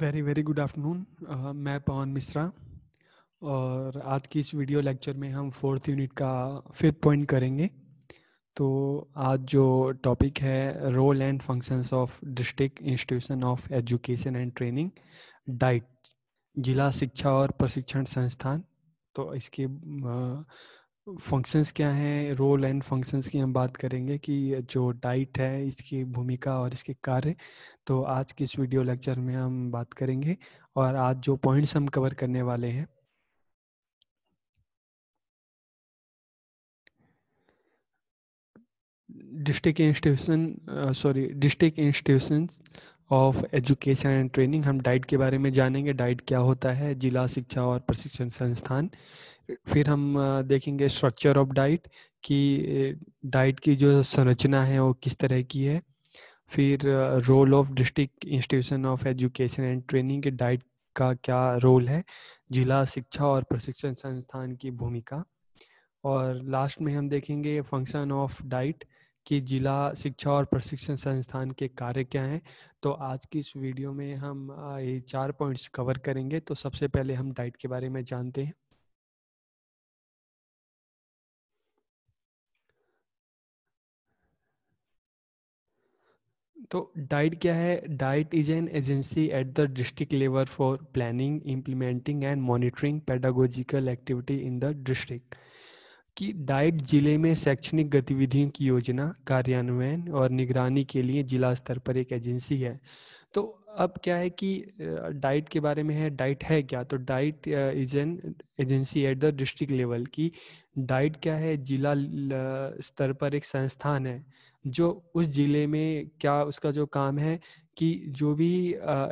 Very very good afternoon मैं पवन मिश्रा और आज की इस वीडियो लेक्चर में हम फोर्थ यूनिट का फिफ्थ पॉइंट करेंगे तो आज जो टॉपिक है role and functions of district institution of education and training DIET जिला शिक्षा और प्रशिक्षण संस्थान तो इसके uh, फंक्शंस क्या हैं रोल एंड फंक्शंस की हम बात करेंगे कि जो डाइट है इसकी भूमिका और इसके कार्य तो आज के इस वीडियो लेक्चर में हम बात करेंगे और आज जो पॉइंट्स हम कवर करने वाले हैं district institution sorry district institution of education and training हम डाइट के बारे में जानेंगे डाइट क्या होता है जिला शिक्षा और प्रशिक्षण संस्थान फिर हम देखेंगे स्ट्रक्चर ऑफ डाइट कि डाइट की जो संरचना है वो किस तरह की है फिर role of district institution of education and training के डाइट का क्या रोल है जिला शिक्षा और प्रशिक्षण संस्थान की भूमिका और लास्ट में हम देखेंगे फंक्शन ऑफ डाइट कि जिला शिक्षा और प्रशिक्षण संस्थान के कार्य क्या हैं तो आज की इस वीडियो में हम ये चार पॉइंट्स कवर करेंगे तो सबसे पहले हम डाइट के बारे में जानते हैं तो डाइट क्या है DIET is an agency at the district level for planning implementing and monitoring pedagogical activity in the district कि डाइट जिले में शैक्षणिक गतिविधियों की योजना कार्यान्वयन और निगरानी के लिए जिला स्तर पर एक एजेंसी है तो अब क्या है कि डाइट के बारे में है डाइट है क्या तो DIET is an agency at the district level की डाइट क्या है जिला स्तर पर एक संस्थान है जो उस जिले में क्या उसका जो काम है कि जो भी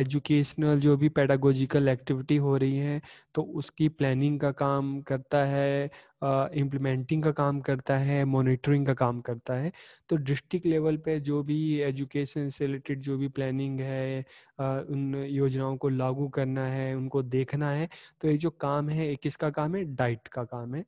एजुकेशनल जो भी पैडागोजिकल एक्टिविटी हो रही है तो उसकी प्लानिंग का काम करता है इम्प्लीमेंटिंग का काम करता है मॉनिटरिंग का काम करता है तो डिस्ट्रिक्ट लेवल पे जो भी एजुकेशन से रिलेटेड जो भी प्लानिंग है उन योजनाओं को लागू करना है उनको देखना है तो ये जो काम है किसका काम है डाइट का काम है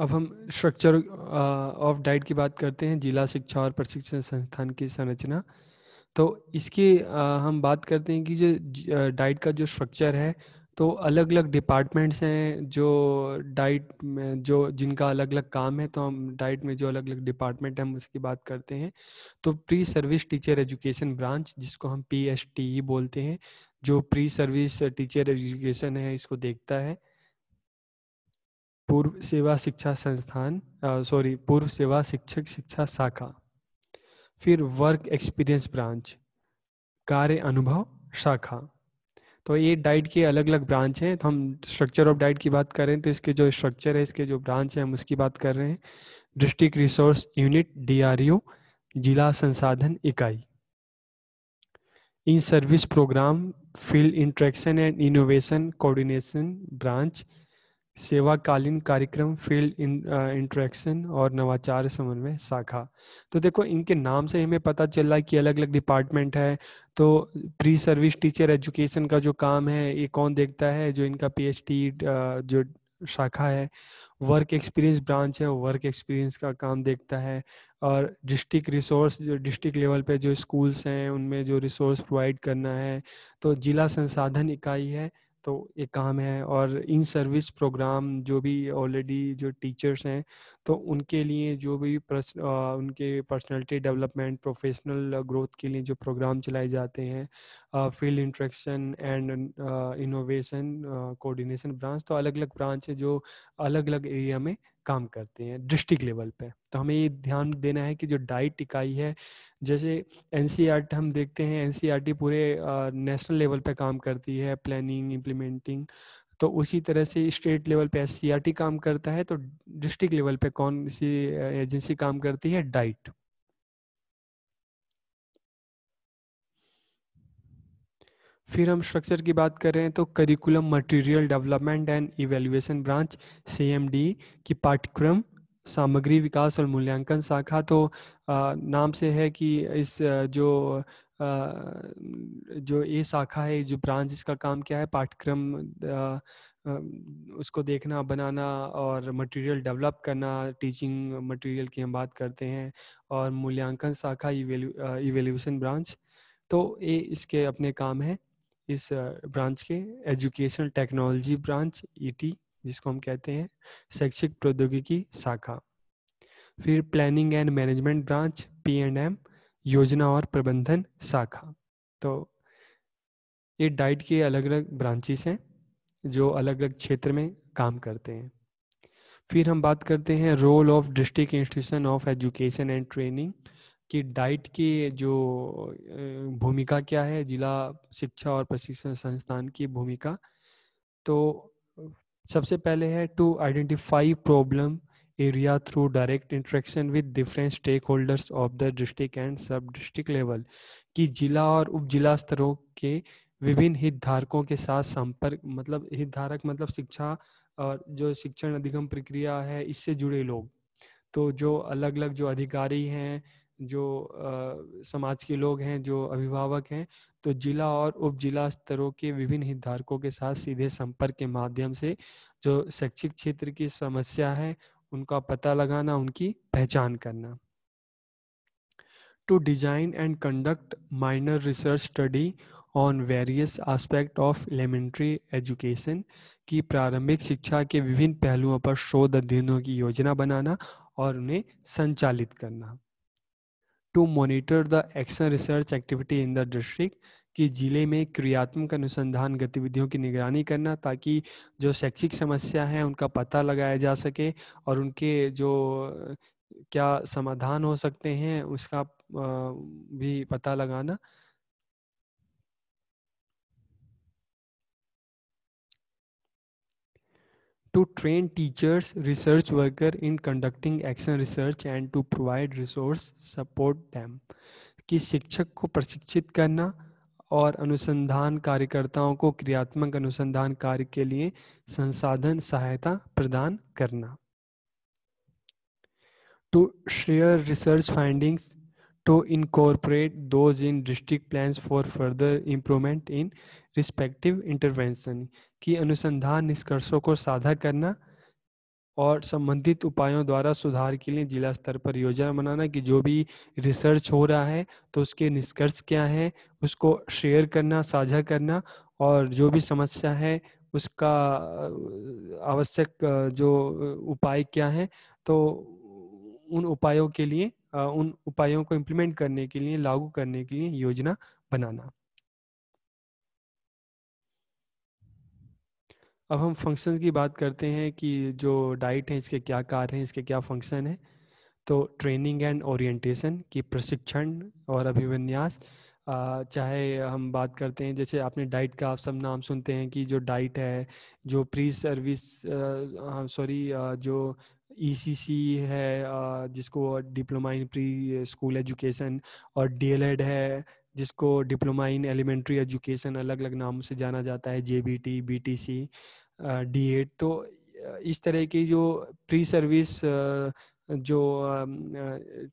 अब हम स्ट्रक्चर ऑफ डाइट की बात करते हैं जिला शिक्षा और प्रशिक्षण संस्थान की संरचना तो इसकी uh, हम बात करते हैं कि जो डाइट uh, का जो स्ट्रक्चर है तो अलग अलग डिपार्टमेंट्स हैं जो डाइट में जो जिनका अलग अलग काम है तो हम डाइट में जो अलग अलग डिपार्टमेंट हैं हम उसकी बात करते हैं तो pre service teacher education branch जिसको हम पी e बोलते हैं जो प्री सर्विस टीचर एजुकेशन है इसको देखता है पूर्व सेवा शिक्षा संस्थान सॉरी पूर्व सेवा शिक्षक शिक्षा शाखा फिर वर्क एक्सपीरियंस ब्रांच कार्य अनुभव शाखा तो ये डाइट के अलग अलग ब्रांच हैं तो हम स्ट्रक्चर ऑफ डाइट की बात करें तो इसके जो स्ट्रक्चर है इसके जो ब्रांच है हम उसकी बात कर रहे हैं डिस्ट्रिक्ट रिसोर्स यूनिट डी जिला संसाधन इकाई in service program field interaction and innovation coordination branch सेवाकालीन कार्यक्रम फील्ड इंट्रैक्शन और नवाचार समन्वय शाखा तो देखो इनके नाम से हमें पता चल रहा है कि अलग अलग डिपार्टमेंट है तो प्री सर्विस टीचर एजुकेशन का जो काम है ये कौन देखता है जो इनका पीएचडी जो शाखा है वर्क एक्सपीरियंस ब्रांच है वर्क एक्सपीरियंस का काम देखता है और डिस्ट्रिक्ट रिसोर्स जो डिस्ट्रिक्ट लेवल पे जो स्कूल्स हैं उनमें जो रिसोर्स प्रोवाइड करना है तो जिला संसाधन इकाई है तो ये काम है और इन सर्विस प्रोग्राम जो भी ऑलरेडी जो टीचर्स हैं तो उनके लिए जो भी प्रस, आ, उनके पर्सनालिटी डेवलपमेंट प्रोफेशनल ग्रोथ के लिए जो प्रोग्राम चलाए जाते हैं field interaction and innovation coordination branch तो अलग अलग ब्रांच है जो अलग अलग एरिया में काम करते हैं डिस्ट्रिक्ट लेवल पे तो हमें ये ध्यान देना है कि जो डाइट इकाई है जैसे एन e हम देखते हैं एन e पूरे नेशनल लेवल पे काम करती है प्लानिंग इम्प्लीमेंटिंग तो उसी तरह से स्टेट लेवल पे एस e काम करता है तो डिस्ट्रिक्ट लेवल पे कौन सी एजेंसी काम करती है डाइट फिर हम स्ट्रक्चर की बात करें तो curriculum material development and evaluation branch C की पाठ्यक्रम सामग्री विकास और मूल्यांकन शाखा तो नाम से है कि इस जो जो ये शाखा है जो ब्रांच इसका काम क्या है पाठ्यक्रम उसको देखना बनाना और मटेरियल डेवलप करना टीचिंग मटेरियल की हम बात करते हैं और मूल्यांकन शाखा इवेल्यूशन ब्रांच तो ये इसके अपने काम हैं इस ब्रांच के education technology branch ET e जिसको हम कहते हैं शैक्षिक प्रौद्योगिकी शाखा फिर planning and management branch P and M योजना और प्रबंधन शाखा तो ये डाइट के अलग अलग ब्रांचेस हैं जो अलग अलग क्षेत्र में काम करते हैं फिर हम बात करते हैं role of district institution of education and training कि डाइट की जो भूमिका क्या है जिला शिक्षा और प्रशिक्षण संस्थान की भूमिका तो सबसे पहले है to identify problem area through direct interaction with different stakeholders of the district and sub district level कि जिला और उप जिला स्तरों के विभिन्न हितधारकों के साथ संपर्क मतलब हितधारक मतलब शिक्षा और जो शिक्षण अधिगम प्रक्रिया है इससे जुड़े लोग तो जो अलग अलग जो अधिकारी हैं जो समाज के लोग हैं जो अभिभावक हैं तो जिला और उप जिला स्तरों के विभिन्न हितधारकों के साथ सीधे संपर्क के माध्यम से जो शैक्षिक क्षेत्र की समस्या है उनका पता लगाना उनकी पहचान करना to design and conduct minor research study on various aspect of elementary education की प्रारंभिक शिक्षा के विभिन्न पहलुओं पर शोध अध्ययनों की योजना बनाना और उन्हें संचालित करना to monitor the action research activity in the district कि जिले में क्रियात्मक अनुसंधान गतिविधियों की निगरानी करना ताकि जो शैक्षिक समस्या है उनका पता लगाया जा सके और उनके जो क्या समाधान हो सकते हैं उसका भी पता लगाना to train teachers, research worker in conducting action research and to provide resource support them. कि शिक्षक को प्रशिक्षित करना और अनुसंधान कार्यकर्ताओं को क्रियात्मक अनुसंधान कार्य के लिए संसाधन सहायता प्रदान करना to share research findings to incorporate those in district plans for further improvement in respective intervention की अनुसंधान निष्कर्षों को साझा करना और संबंधित उपायों द्वारा सुधार के लिए जिला स्तर पर योजना बनाना कि जो भी रिसर्च हो रहा है तो उसके निष्कर्ष क्या है उसको शेयर करना साझा करना और जो भी समस्या है उसका आवश्यक जो उपाय क्या है तो उन उपायों के लिए उन उपायों को इम्प्लीमेंट करने के लिए लागू करने के लिए योजना बनाना अब हम फंक्शन की बात करते हैं कि जो डाइट है इसके क्या कार्य हैं इसके क्या फंक्शन है तो ट्रेनिंग एंड ओरिएंटेशन की प्रशिक्षण और अभिविन्यास चाहे हम बात करते हैं जैसे आपने डाइट का आप सब नाम सुनते हैं कि जो डाइट है जो प्री सर्विस सॉरी जो ई e है जिसको diploma in pre school education और डीएलएड है जिसको डिप्लोमा इन एलिमेंट्री एजुकेशन अलग अलग नाम से जाना जाता है J B T B T C D Ed तो इस तरह की जो प्री सर्विस जो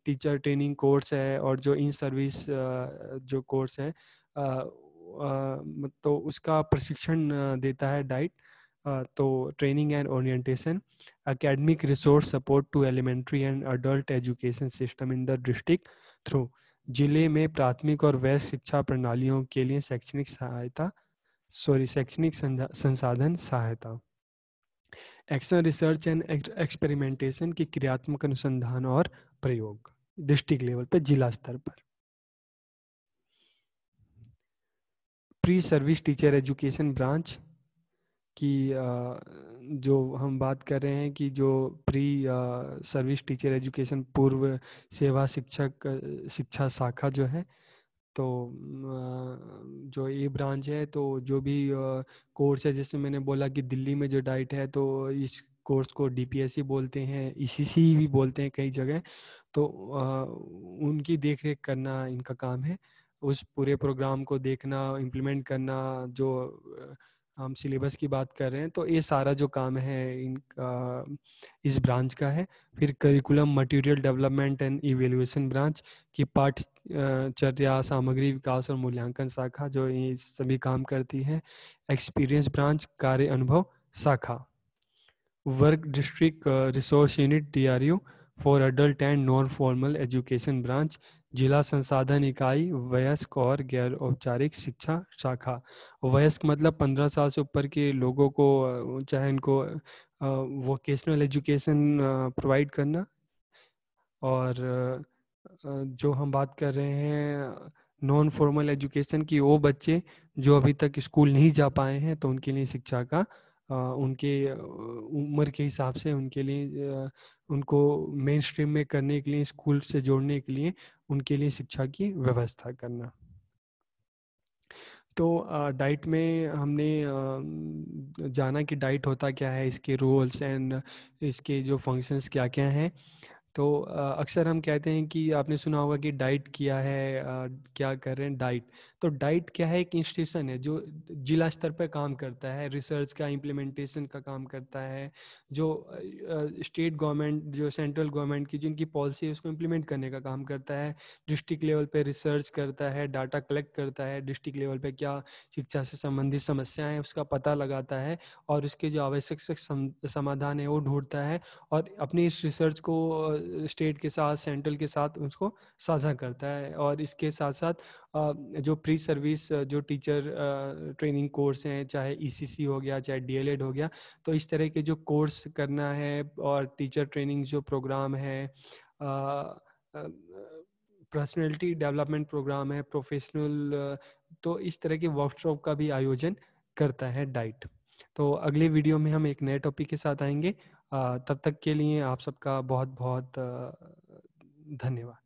टीचर ट्रेनिंग कोर्स है और जो इन सर्विस जो कोर्स है तो उसका प्रशिक्षण देता है डाइट तो training and orientation academic resource support to elementary and adult education system in the district through जिले में प्राथमिक और वैश्य शिक्षा प्रणालियों के लिए शैक्षणिक सहायता सॉरी शैक्षणिक संसाधन सहायता एक्शन रिसर्च एंड एक्सपेरिमेंटेशन के क्रियात्मक अनुसंधान और प्रयोग डिस्ट्रिक्ट लेवल पर जिला स्तर पर pre service teacher education branch कि जो हम बात कर रहे हैं कि जो प्री सर्विस टीचर एजुकेशन पूर्व सेवा शिक्षक शिक्षा शाखा जो है तो जो ये ब्रांच है तो जो भी कोर्स है जैसे मैंने बोला कि दिल्ली में जो डाइट है तो इस कोर्स को डीपीएससी बोलते हैं ईसीसी भी अच्छा। बोलते हैं कई जगह तो उनकी देख रेख करना इनका काम है उस पूरे प्रोग्राम को देखना इम्प्लीमेंट करना जो हम सिलेबस की बात कर रहे हैं तो ये सारा जो काम है इनका इस ब्रांच का है फिर curriculum material development and evaluation branch की पाठचर्या सामग्री विकास और मूल्यांकन शाखा जो ये सभी काम करती है एक्सपीरियंस ब्रांच कार्य अनुभव शाखा work district resource unit D for adult and non formal education branch जिला संसाधन इकाई वयस्क और गैर औपचारिक शिक्षा शाखा वयस्क मतलब पंद्रह साल से ऊपर के लोगों को चाहे इनको वोकेशनल एजुकेशन प्रोवाइड करना और जो हम बात कर रहे हैं नॉन फॉर्मल एजुकेशन की वो बच्चे जो अभी तक स्कूल नहीं जा पाए हैं तो उनके लिए शिक्षा का उनके उम्र के हिसाब से उनके लिए उनको मेन स्ट्रीम में करने के लिए स्कूल से जोड़ने के लिए उनके लिए शिक्षा की व्यवस्था करना तो डाइट में हमने जाना कि डाइट होता क्या है इसके रोल्स एंड इसके जो फंक्शंस क्या क्या हैं तो अक्सर हम कहते हैं कि आपने सुना होगा कि डाइट किया है क्या कर रहे हैं डाइट तो डाइट क्या है एक इंस्टीट्यूशन है जो जिला स्तर पर काम करता है रिसर्च का इम्प्लीमेंटेशन का काम करता है जो स्टेट गवर्नमेंट जो सेंट्रल गवर्नमेंट की जिनकी पॉलिसी है उसको इम्प्लीमेंट करने का काम करता है डिस्ट्रिक्ट लेवल पर रिसर्च करता है डाटा कलेक्ट करता है डिस्ट्रिक्ट लेवल पर क्या शिक्षा से संबंधित समस्याएं हैं उसका पता लगाता है और उसके जो आवश्यक समाधान है वो ढूंढता है और अपनी इस रिसर्च को स्टेट के साथ सेंट्रल के साथ उसको साझा करता है और इसके साथ साथ जो प्री सर्विस जो टीचर ट्रेनिंग कोर्स हैं चाहे ईसीसी e हो गया चाहे डीएलएड हो गया तो इस तरह के जो कोर्स करना है और टीचर ट्रेनिंग जो प्रोग्राम है पर्सनैलिटी डेवलपमेंट प्रोग्राम है प्रोफेशनल तो इस तरह के वर्कशॉप का भी आयोजन करता है डाइट तो अगले वीडियो में हम एक नए टॉपिक के साथ आएंगे तब तक के लिए आप सबका बहुत बहुत धन्यवाद